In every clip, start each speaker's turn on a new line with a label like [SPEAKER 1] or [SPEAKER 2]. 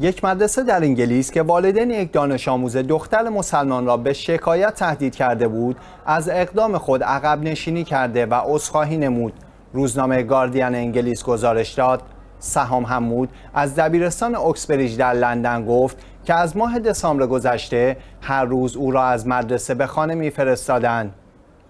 [SPEAKER 1] یک مدرسه در انگلیس که والدین یک دانش آموز دختر مسلمان را به شکایت تهدید کرده بود از اقدام خود عقب نشینی کرده و عذرخواهی نمود روزنامه گاردین انگلیس گزارش داد سهام حمود از دبیرستان اکسبریج در لندن گفت که از ماه دسامبر گذشته هر روز او را از مدرسه به خانه میفرستادند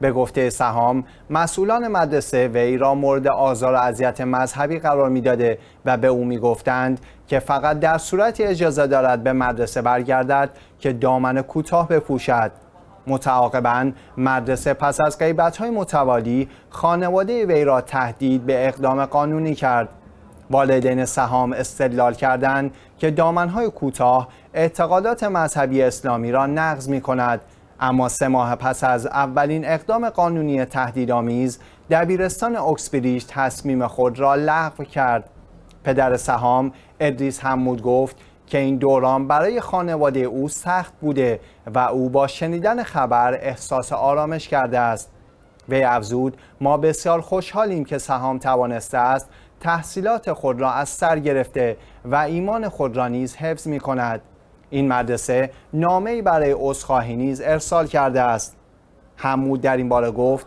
[SPEAKER 1] به گفته سهام مسئولان مدرسه وی را مورد آزار و اذیت مذهبی قرار میداده و به او میگفتند که فقط در صورتی اجازه دارد به مدرسه برگردد که دامن کوتاه بپوشد متعاقبا مدرسه پس از قیبتهای های متوالی خانواده وی را تهدید به اقدام قانونی کرد والدین سهام استدلال کردند که دامنهای کوتاه اعتقادات مذهبی اسلامی را نقض می کند اما سه ماه پس از اولین اقدام قانونی تهدیدآمیز دبیرستان اکسبریج تصمیم خود را لغو کرد پدر سهام ادریس حمود گفت که این دوران برای خانواده او سخت بوده و او با شنیدن خبر احساس آرامش کرده است وی افزود ما بسیار خوشحالیم که سهام توانسته است تحصیلات خود را از سر گرفته و ایمان خود را نیز حفظ می کند این مدرسه نامه ای برای عذرخواهی نیز ارسال کرده است حمود در این باره گفت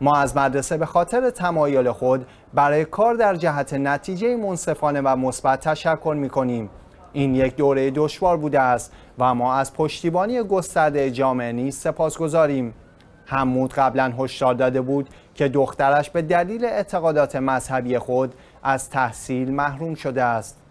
[SPEAKER 1] ما از مدرسه به خاطر تمایل خود برای کار در جهت نتیجه منصفانه و مثبت تشکر می کنیم این یک دوره دشوار بوده است و ما از پشتیبانی گسترده جامعه نیز گذاریم. حمود قبلا هشدار داده بود که دخترش به دلیل اعتقادات مذهبی خود از تحصیل محروم شده است